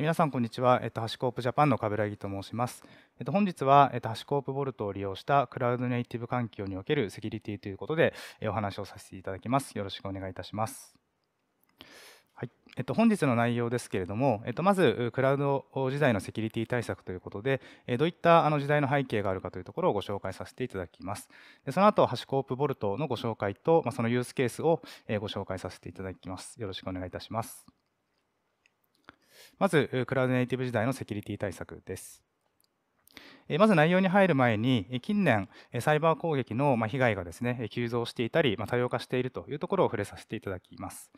皆さんこんにちは、えっと、ハシコープジャパンの冠城と申します。えっと、本日は、えっと、ハシコープボルトを利用したクラウドネイティブ環境におけるセキュリティということで、えお話をさせていただきます。よろしくお願いいたします。はい、えっと、本日の内容ですけれども、えっと、まずクラウド時代のセキュリティ対策ということで、えどういったあの時代の背景があるかというところをご紹介させていただきます。でその後、ハシコープボルトのご紹介と、まあ、そのユースケースをご紹介させていただきます。よろしくお願いいたします。まず、クラウドネイティブ時代のセキュリティ対策です。まず内容に入る前に、近年、サイバー攻撃の被害がですね、急増していたり、多様化しているというところを触れさせていただきます。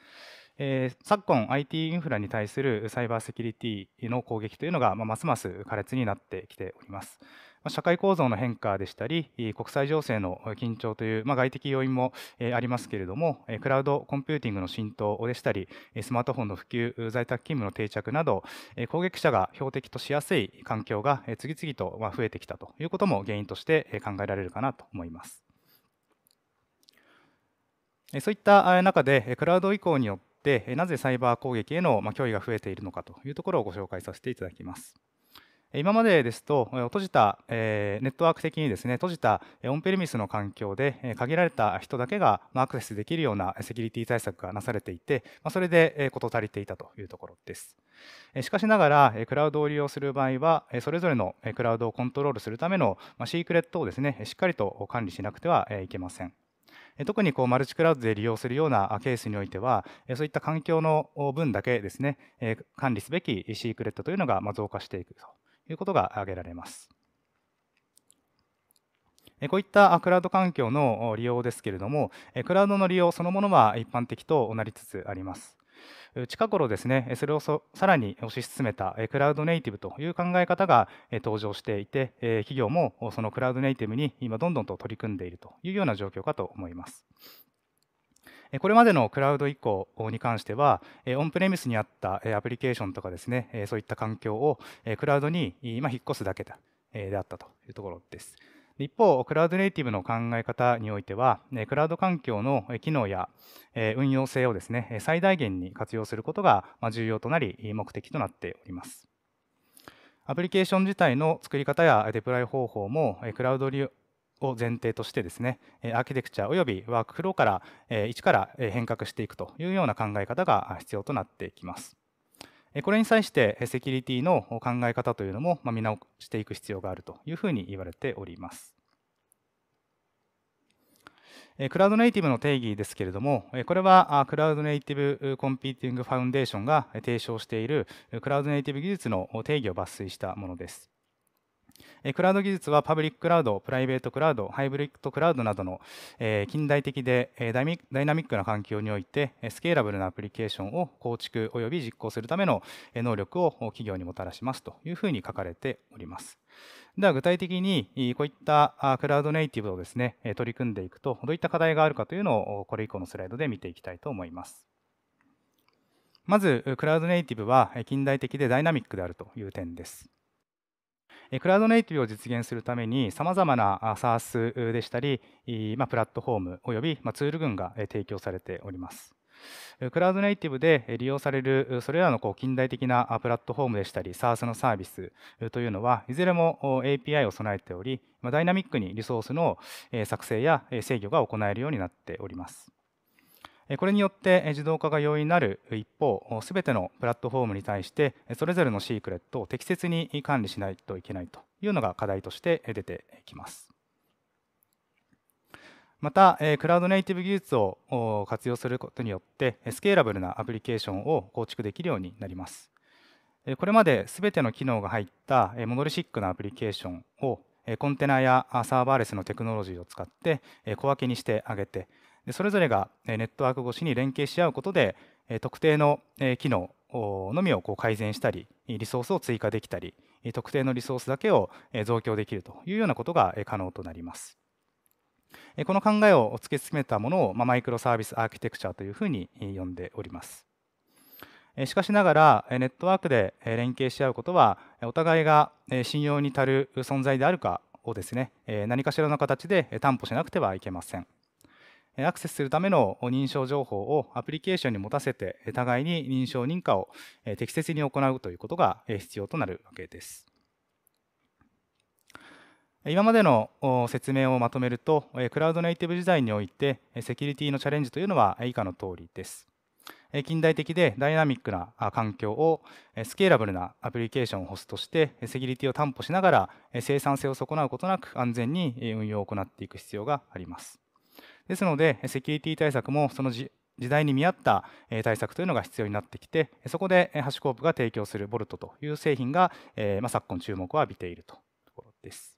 えー、昨今 IT インフラに対するサイバーセキュリティの攻撃というのが、まあ、ますます苛烈になってきております。まあ、社会構造の変化でしたり、国際情勢の緊張という、まあ、外的要因も、えありますけれども、クラウドコンピューティングの浸透でしたり、スマートフォンの普及、在宅勤務の定着など、攻撃者が標的としやすい環境が次々と増えてきたということも原因として考えられるかなと思います。そういった中で、クラウド移行によってってなぜサイバー攻撃への脅威が増えているのかというところをご紹介させていただきます。今までですと閉じたネットワーク的にですね閉じたオンペリミスの環境で限られた人だけがアクセスできるようなセキュリティ対策がなされていてそれで事足りていたというところです。しかしながらクラウドを利用する場合はそれぞれのクラウドをコントロールするためのシークレットをですねしっかりと管理しなくてはいけません。特にこうマルチクラウドで利用するようなケースにおいては、そういった環境の分だけですね、管理すべきシークレットというのが増加していくということが挙げられます。こういったクラウド環境の利用ですけれども、クラウドの利用そのものは一般的となりつつあります。近頃ですねそれをさらに推し進めたクラウドネイティブという考え方が登場していて企業もそのクラウドネイティブに今どんどんと取り組んでいるというような状況かと思います。これまでのクラウド移行に関しては、オンプレミスにあったアプリケーションとかですね、そういった環境をクラウドに引っ越すだけであったというところです。一方、クラウドネイティブの考え方においては、クラウド環境の機能や運用性をですね、最大限に活用することが重要となり、目的となっております。アプリケーション自体の作り方やデプロイ方法も、クラウド流を前提としてですね、アーキテクチャおよびワークフローから一から変革していくというような考え方が必要となってきます。これに際してセキュリティの考え方というのも見直していく必要があるというふうに言われております。クラウドネイティブの定義ですけれども、これはクラウドネイティブコンピーティングファウンデーションが提唱しているクラウドネイティブ技術の定義を抜粋したものです。クラウド技術はパブリッククラウド、プライベートクラウド、ハイブリッドクラウドなどの近代的でダイナミックな環境においてスケーラブルなアプリケーションを構築および実行するための能力を企業にもたらしますというふうに書かれております。では具体的にこういったクラウドネイティブをですね取り組んでいくとどういった課題があるかというのをこれ以降のスライドで見ていきたいと思います。まずクラウドネイティブは近代的でダイナミックであるという点です。クラウドネイティブを実現するために、さまざまな SaaS でしたり、まプラットフォームおよびツール群が提供されております。クラウドネイティブで利用されるそれらのこう近代的なプラットフォームでしたり SaaS のサービスというのはいずれも API を備えておりダイナミックにリソースの作成や制御が行えるようになっておりますこれによって自動化が容易になる一方、すべてのプラットフォームに対して、それぞれのシークレットを適切に管理しないといけないというのが課題として出てきます。また、クラウドネイティブ技術を活用することによって、スケーラブルなアプリケーションを構築できるようになります。これまで全ての機能が入ったモノリシックなアプリケーションをコンテナやサーバーレスのテクノロジーを使って小分けにしてあげて、それぞれがネットワーク越しに連携し合うことで特定の機能のみをこう改善したりリソースを追加できたり特定のリソースだけを増強できるというようなことが可能となります。この考えを突き詰めたものをマイクロサービスアーキテクチャというふうに呼んでおります。しかしながらネットワークで連携し合うことはお互いが信用に足る存在であるかをですね何かしらの形で担保しなくてはいけません。アクセスするための認証情報をアプリケーションに持たせて互いに認証認可を適切に行うということが必要となるわけです。今までの説明をまとめるとクラウドネイティブ時代においてセキュリティのチャレンジというのは以下の通りです。近代的でダイナミックな環境をスケーラブルなアプリケーションをホストしてセキュリティを担保しながら生産性を損なうことなく安全に運用を行っていく必要があります。ですのでセキュリティ対策もその時代に見合った対策というのが必要になってきてそこでハシコープが提供するボルトという製品が、えま昨今注目を浴びているとところです。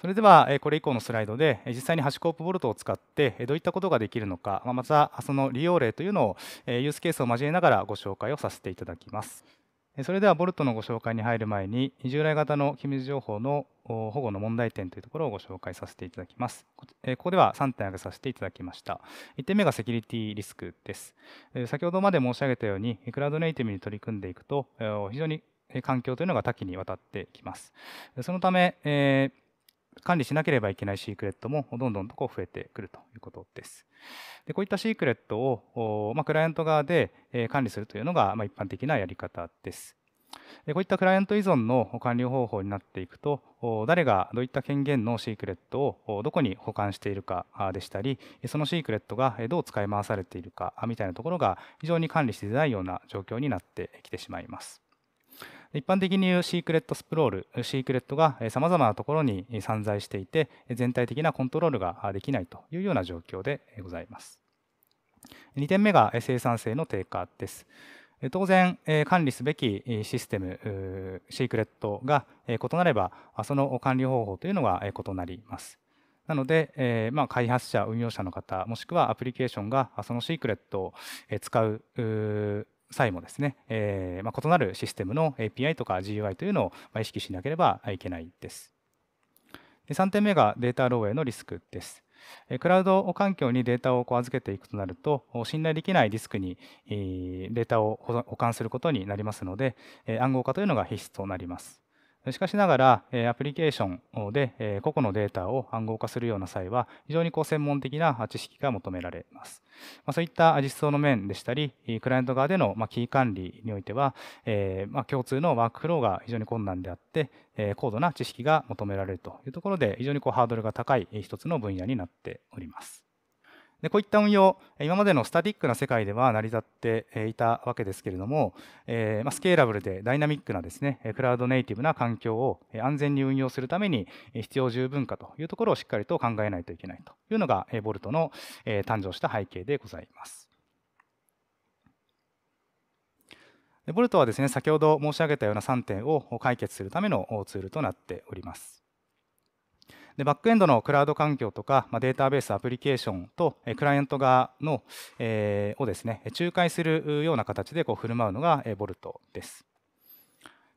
それではこれ以降のスライドで実際にハシコープボルトを使ってどういったことができるのかまたその利用例というのをユースケースを交えながらご紹介をさせていただきます。それではボルトのご紹介に入る前に従来型の機密情報の保護の問題点というところをご紹介させていただきます。ここでは3点挙げさせていただきました。1点目がセキュリティリスクです。先ほどまで申し上げたようにクラウドネイティブに取り組んでいくと非常に環境というのが多岐にわたってきます。そのため、えー管理しなければいけないシークレットもどんどんとこう増えてくるということです。でこういったシークレットを、まあ、クライアント側で管理するというのが、まあ、一般的なやり方です。こういったクライアント依存の管理方法になっていくと誰がどういった権限のシークレットをどこに保管しているかでしたりそのシークレットがどう使い回されているかみたいなところが非常に管理しづらいような状況になってきてしまいます。一般的に言うシークレットスプロール、シークレットがさまざまなところに散在していて、全体的なコントロールができないというような状況でございます。2点目が生産性の低下です。当然、管理すべきシステム、シークレットが異なれば、その管理方法というのが異なります。なので、えま開発者、運用者の方、もしくはアプリケーションがそのシークレットを使う際もですね、えー、まあ、異なるシステムの API とか GUI というのを意識しなければいけないです。で3点目がデータ漏洩のリスクです。クラウド環境にデータをこう預けていくとなると、信頼できないディスクにデータを保管することになりますので、暗号化というのが必須となります。しかしながら、アプリケーションで個々のデータを暗号化するような際は、非常にこう専門的な知識が求められます。まそういった実装の面でしたり、クライアント側でのキー管理においては、ま共通のワークフローが非常に困難であって、高度な知識が求められるというところで、非常にこうハードルが高い一つの分野になっております。でこういった運用今までのスタティックな世界では成り立っていたわけですけれども、えまスケーラブルでダイナミックなですねクラウドネイティブな環境を安全に運用するために必要十分かというところをしっかりと考えないといけないというのがボルトの誕生した背景でございます。ボルトはですね先ほど申し上げたような3点を解決するためのツールとなっております。でバックエンドのクラウド環境とか、まあ、データベースアプリケーションと、えクライアント側の、えー、をですね仲介するような形でこう振る舞うのが、えー、ボルトです。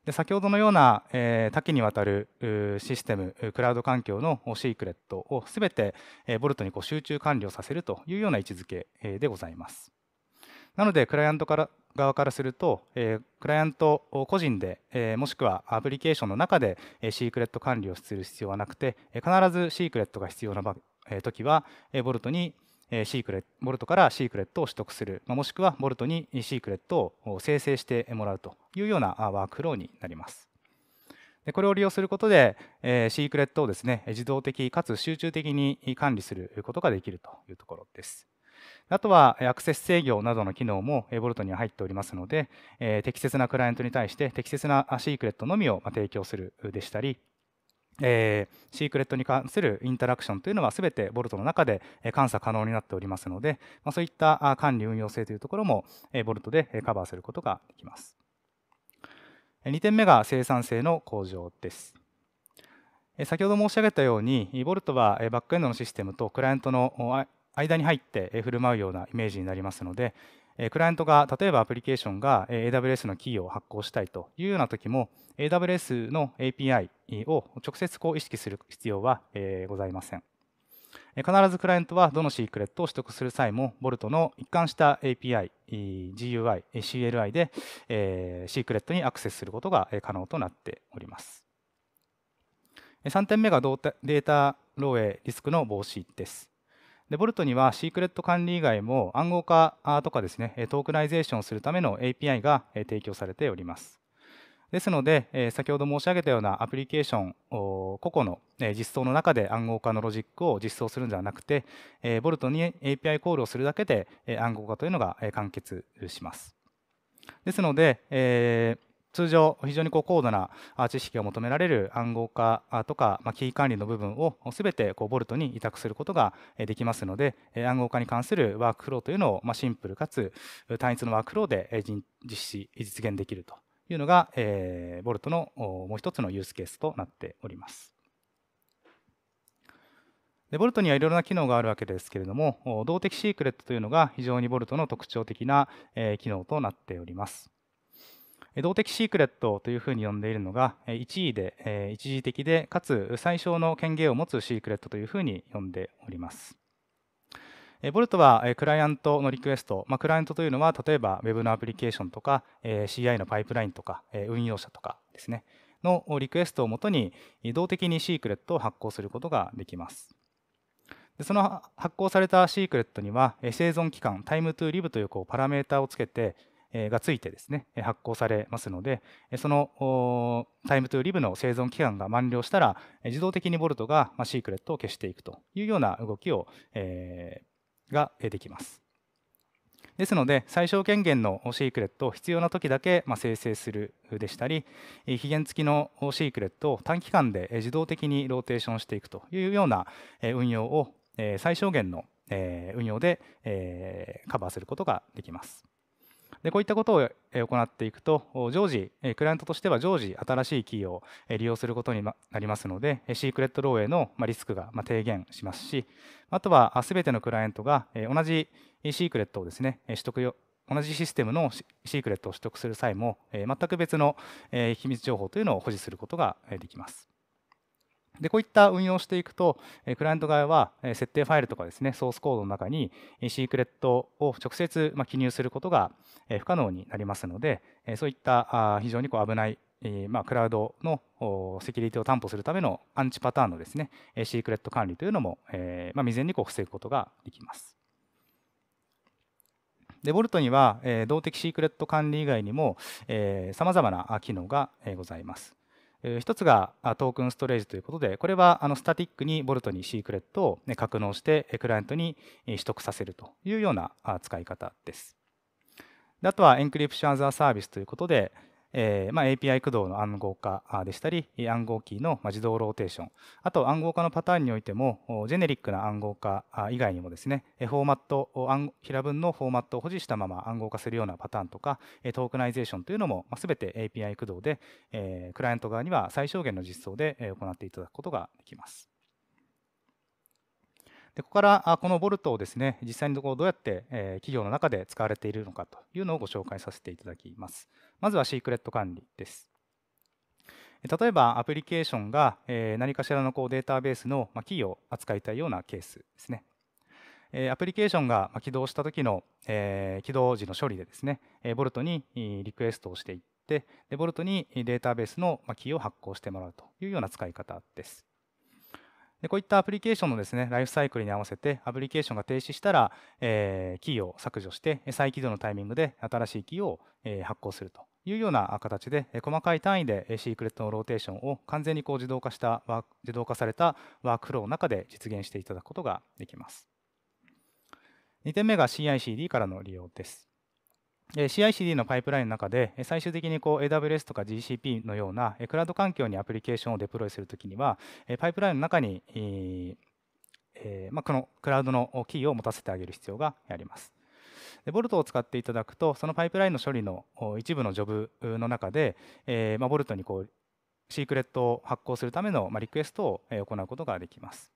で先ほどのような、えー、多岐にわたるシステムクラウド環境のシークレットをすべて、えー、ボルトにこう集中管理をさせるというような位置づけ、でございます。なのでクライアントから側からすると、えクライアント個人で、えもしくはアプリケーションの中で、えシークレット管理をする必要はなくて、え必ずシークレットが必要な場、え時は、えボルトにシークレット、ボルトからシークレットを取得する、もしくはボルトにシークレットを生成してもらうというようなワークフローになります。でこれを利用することで、えシークレットをですね、自動的かつ集中的に管理することができるというところです。あとはアクセス制御などの機能も Volt には入っておりますので、え適切なクライアントに対して適切なシークレットのみを提供するでしたり、えー、シークレットに関するインタラクションというのは全てボルトの中で監査可能になっておりますので、まあ、そういった管理運用性というところもボルトでカバーすることができます。2点目が生産性の向上です。先ほど申し上げたように、ボルトはバックエンドのシステムとクライアントの間に入って振る舞うようなイメージになりますので、クライアントが例えばアプリケーションが AWS のキーを発行したいというような時も AWS の API を直接こう意識する必要はございません必ずクライアントはどのシークレットを取得する際も Bolt の一貫した API、GUI、CLI でシークレットにアクセスすることが可能となっております3点目がデータ漏洩リスクの防止ですでボルトにはシークレット管理以外も暗号化とかですねトークナイゼーションするための API が提供されております。ですので、先ほど申し上げたようなアプリケーション、個々の実装の中で暗号化のロジックを実装するんではなくて、ボルトに API コールをするだけで暗号化というのが完結します。ですので、えー通常非常にこう高度な知識が求められる暗号化とか、まあ、キー管理の部分をすべてこうボルトに委託することができますので暗号化に関するワークフローというのを、まあ、シンプルかつ単一のワークフローで実施実現できるというのが、えー、ボルトのもう一つのユースケースとなっております。でボルトにはいろいろな機能があるわけですけれども動的シークレットというのが非常にボルトの特徴的な機能となっております。動的シークレットというふうに呼んでいるのが1位で一時的でかつ最小の権限を持つシークレットというふうに呼んでおります。ボルトはクライアントのリクエスト、まあ、クライアントというのは例えば Web のアプリケーションとか CI のパイプラインとか運用者とかですねのリクエストをもとに動的にシークレットを発行することができます。でその発行されたシークレットには生存期間タイムトゥーリブというこうパラメータをつけてがついてですね発行されますのでそのタイムトゥーリブの生存期間が満了したら自動的にボルトがシークレットを消していくというような動きを、えー、ができます。ですので最小権限のシークレットを必要な時だけ生成するでしたり期限付きのシークレットを短期間で自動的にローテーションしていくというような運用を最小限の運用でカバーすることができます。でこういったことを行っていくと常時クライアントとしては常時新しいキーを利用することになりますのでシークレット漏洩のリスクが低減しますしあとは全てのクライアントが同じシークレットをですね取得同じシステムのシークレットを取得する際も全く別の秘密情報というのを保持することができます。でこういった運用をしていくと、クライアント側は設定ファイルとかですね、ソースコードの中にシークレットを直接記入することが不可能になりますので、そういった非常にこう危ない、まクラウドのセキュリティを担保するためのアンチパターンのですね、シークレット管理というのも、ま未然にこう防ぐことができます。で、ボルトには動的シークレット管理以外にもさまざまな機能がございます。一つがトークンストレージということで、これはあのスタティックにボルトにシークレットを、ね、格納して、クライアントに取得させるというような使い方です。であとはエンクリプションアザーサービスということで、えーまあ、API 駆動の暗号化でしたり、暗号キーの自動ローテーション、あと暗号化のパターンにおいても、ジェネリックな暗号化以外にもですね、フォーマット平文のフォーマットを保持したまま暗号化するようなパターンとか、トークナイゼーションというのも、すべて API 駆動で、クライアント側には最小限の実装で行っていただくことができます。でここからこのボルトをですね実際にどこどうやって企業の中で使われているのかというのをご紹介させていただきます。まずはシークレット管理です。例えばアプリケーションが何かしらのこうデータベースのキーを扱いたいようなケースですね。アプリケーションが起動した時の起動時の処理でですね、ボルトにリクエストをしていって、ボルトにデータベースのキーを発行してもらうというような使い方です。でこういったアプリケーションのですねライフサイクルに合わせてアプリケーションが停止したら、えー、キーを削除して再起動のタイミングで新しいキーを、え発行するというような形で細かい単位でシークレットのローテーションを完全にこう自動化した自動化されたワークフローの中で実現していただくことができます2点目が CICD からの利用です CICD のパイプラインの中で最終的にこう AWS とか GCP のようなクラウド環境にアプリケーションをデプロイするときにはパイプラインの中に、えまこのクラウドのキーを持たせてあげる必要があります。でボルトを使っていただくとそのパイプラインの処理の一部のジョブの中で、えまボルトにこうシークレットを発行するための、まリクエストを行うことができます。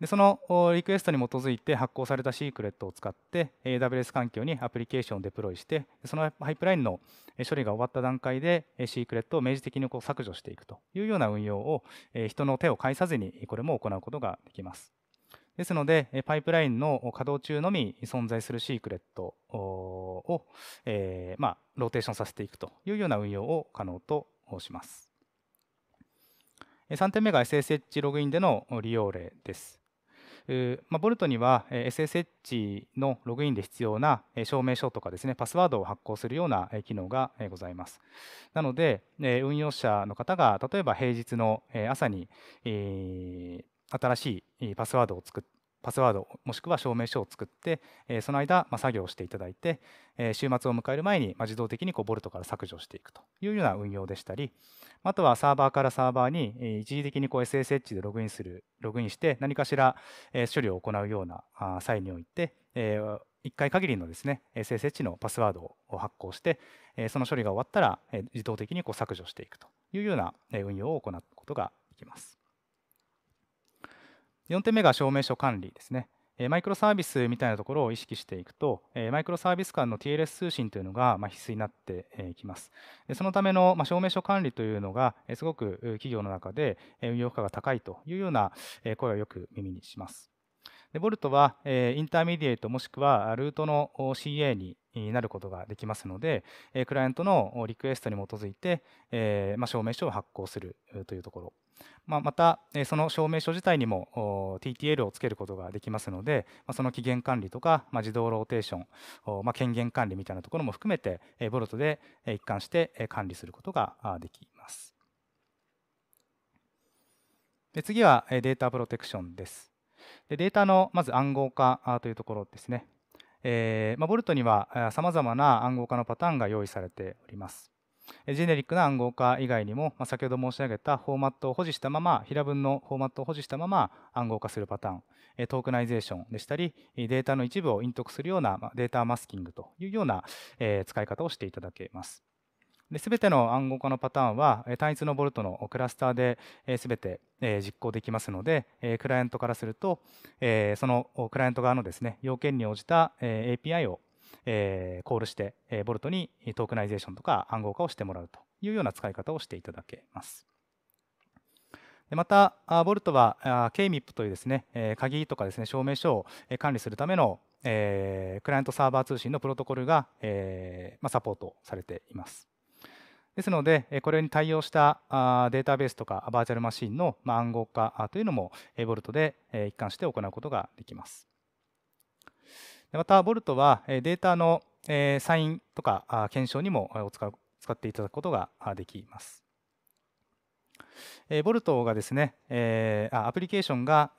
でそのリクエストに基づいて発行されたシークレットを使って AWS 環境にアプリケーションをデプロイしてそのパイプラインの処理が終わった段階でシークレットを明示的にこう削除していくというような運用を人の手を介さずにこれも行うことができます。ですので、パイプラインの稼働中のみ存在するシークレットを、えー、まあ、ローテーションさせていくというような運用を可能とします。3点目が SSH ログインでの利用例です。まあ、ボルトには SSH のログインで必要な証明書とかですねパスワードを発行するような機能がございますなので運用者の方が例えば平日の朝に新しいパスワードを作ってパスワードもしくは証明書を作って、えその間、ま作業をしていただいて、え週末を迎える前に、ま自動的にこうボルトから削除していくというような運用でしたりあとはサーバーからサーバーに、え一時的にこう SSH でログインするログインして何かしら、え処理を行うようなあ際において、えー1回限りのですね SSH のパスワードを発行してその処理が終わったら自動的にこう削除していくというような運用を行うことができます。4点目が証明書管理ですね。マイクロサービスみたいなところを意識していくと、マイクロサービス間の TLS 通信というのが必須になっていきます。そのための証明書管理というのが、すごく企業の中で運用負荷が高いというような声をよく耳にします。でボルトは、えインターメディエイトもしくはルートの CA になることができますので、えクライアントのリクエストに基づいて、えま証明書を発行するというところ。ままた、その証明書自体にも TTL をつけることができますので、その期限管理とか、ま自動ローテーション、ま権限管理みたいなところも含めて、ボルトで一貫して管理することができます。で次はデータプロテクションです。でデータのまず暗号化というところですね。えーまあ、ボルトにはさまざまな暗号化のパターンが用意されております。ジェネリックな暗号化以外にも、まあ、先ほど申し上げたフォーマットを保持したまま、平文のフォーマットを保持したまま暗号化するパターン、トークナイゼーションでしたり、データの一部を隠匿するようなデータマスキングというような使い方をしていただけます。でべての暗号化のパターンは単一のボルトのクラスターですべて実行できますのでクライアントからするとそのクライアント側のですね要件に応じた API をコールしてボルトにトークナイゼーションとか暗号化をしてもらうというような使い方をしていただけます。でまた、ボルトは KMIP というですね鍵とかですね証明書を管理するためのクライアントサーバー通信のプロトコルがサポートされています。ですので、これに対応したデータベースとかバーチャルマシンの暗号化というのも Volt で一貫して行うことができます。また、Volt はデータのサインとか検証にも使っていただくことができます。ボルトがですね、アプリケーションが、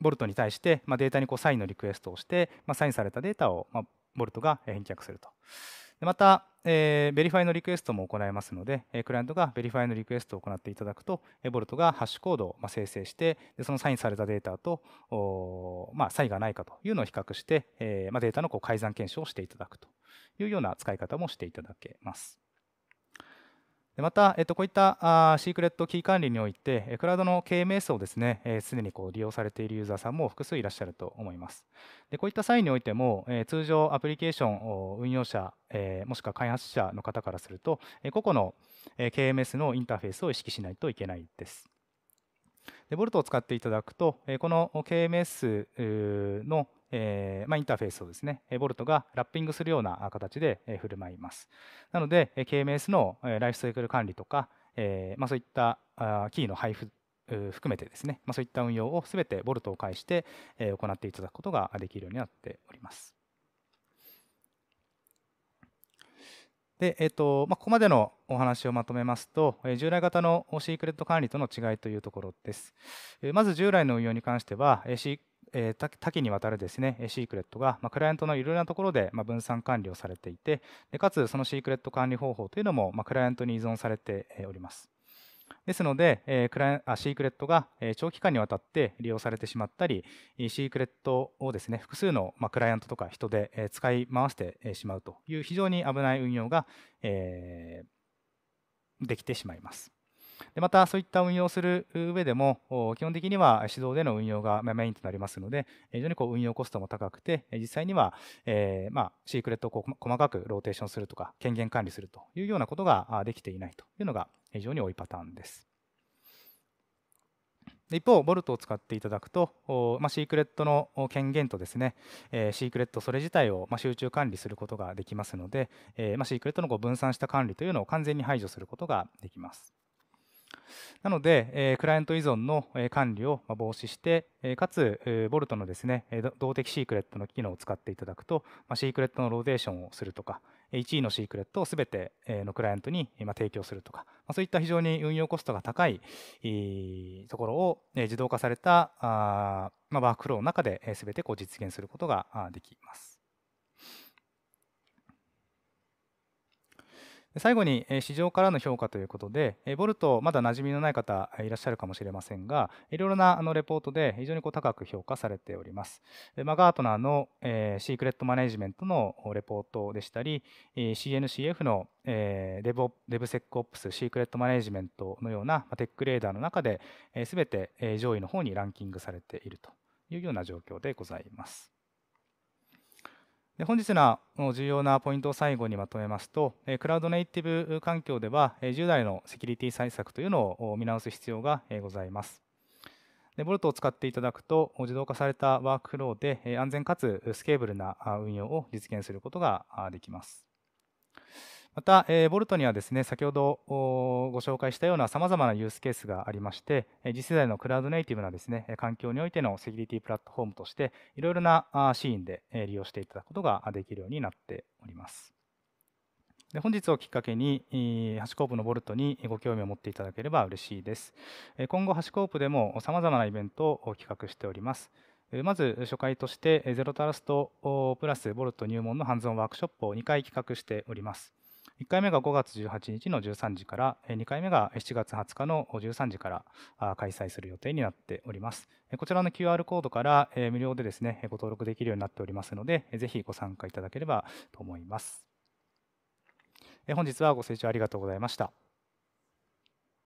ボルトに対して、データにサインのリクエストをして、サインされたデータを、ボルトが返却すると。また、えー、ベリファイのリクエストも行えますので、えー、クライアントがベリファイのリクエストを行っていただくと、えー、ボルトがハッシュコードを、まあ、生成してで、そのサインされたデータと、おまあ、差異がないかというのを比較して、えーまあ、データのこう改ざん検証をしていただくというような使い方もしていただけます。でまた、えっと、こういったあシークレットキー管理において、クラウドの KMS をですね、えー、常にこう利用されているユーザーさんも複数いらっしゃると思います。でこういった際においても、えー、通常アプリケーションを運用者、えー、もしくは開発者の方からすると、え個々の KMS のインターフェースを意識しないといけないです。でボルトを使っていただくと、この KMS のえー、まあ、インターフェースをですね、ボルトがラッピングするような形で振る舞います。なので、KMS のライフサイクル管理とか、えー、まあ、そういったキーの配布含めてですね、まあ、そういった運用をすべてボルトを介して行っていただくことができるようになっております。で、えーとまあ、ここまでのお話をまとめますと、え従来型のシークレット管理との違いというところです。えまず従来の運用に関しては、えシーえー、多岐にわたるですね、シークレットが、まあ、クライアントのいろいろなところで、まあ、分散管理をされていて、でかつそのシークレット管理方法というのも、まあ、クライアントに依存されております。ですので、えー、クライあシークレットが長期間にわたって利用されてしまったり、シークレットをですね複数の、まあ、クライアントとか人で、え使い回してしまうという非常に危ない運用が、えー、できてしまいます。でまたそういった運用する上でも基本的には指導での運用がメインとなりますので非常にこう運用コストも高くて実際には、えまシークレットをこう細かくローテーションするとか権限管理するというようなことができていないというのが非常に多いパターンです。一方、ボルトを使っていただくと、まあ、シークレットの権限とですね、えー、シークレットそれ自体を、まあ、集中管理することができますので、えー、まあ、シークレットのこう分散した管理というのを完全に排除することができます。なので、えクライアント依存の管理を防止して、えかつ、ボルトのですね、動的シークレットの機能を使っていただくと、まシークレットのローテーションをするとか、1位のシークレットをすべてのクライアントに提供するとか、そういった非常に運用コストが高いところを自動化されたワークフローの中ですべてこう実現することができます。最後に市場からの評価ということで、ボルトまだ馴染みのない方いらっしゃるかもしれませんが、いろいろなあのレポートで非常にこう高く評価されております。マガートナーのシークレットマネジメントのレポートでしたり、CNCF のデブデブセックオプスシークレットマネジメントのようなテックレーダーの中で、すべて上位の方にランキングされているというような状況でございます。で本日の重要なポイントを最後にまとめますと、クラウドネイティブ環境では、従来のセキュリティ対策というのを見直す必要がございます。ボルトを使っていただくと、自動化されたワークフローで安全かつスケーブルな運用を実現することができます。また、えー、ボルトにはですね先ほどご紹介したようなさまざまなユースケースがありまして、え次世代のクラウドネイティブなですね環境においてのセキュリティプラットフォームとしていろいろなシーンで利用していただくことができるようになっております。で本日をきっかけに、ハシコープのボルトにご興味を持っていただければ嬉しいです。今後、ハシコープでもさまざまなイベントを企画しております。まず初回として、ゼロトラストプラスボルト入門のハンズオンワークショップを2回企画しております。1回目が5月18日の13時から、2回目が7月20日の13時から開催する予定になっております。こちらの QR コードから無料でですね、ご登録できるようになっておりますので、ぜひご参加いただければと思います。本日はご清聴ありがとうございました。